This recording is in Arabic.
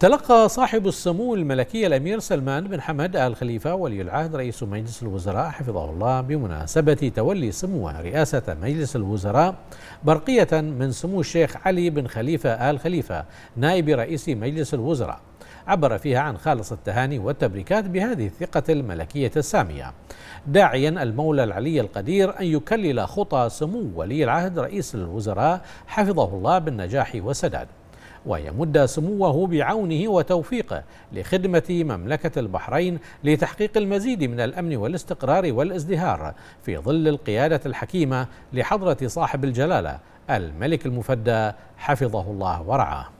تلقى صاحب السمو الملكي الأمير سلمان بن حمد آل خليفة ولي العهد رئيس مجلس الوزراء حفظه الله بمناسبة تولي سموه رئاسة مجلس الوزراء برقية من سمو الشيخ علي بن خليفة آل خليفة نائب رئيس مجلس الوزراء عبر فيها عن خالص التهاني والتبريكات بهذه الثقة الملكية السامية داعيا المولى العلي القدير أن يكلل خطى سمو ولي العهد رئيس الوزراء حفظه الله بالنجاح والسداد ويمد سموه بعونه وتوفيقه لخدمة مملكة البحرين لتحقيق المزيد من الأمن والاستقرار والازدهار في ظل القيادة الحكيمة لحضرة صاحب الجلالة الملك المفدى حفظه الله ورعاه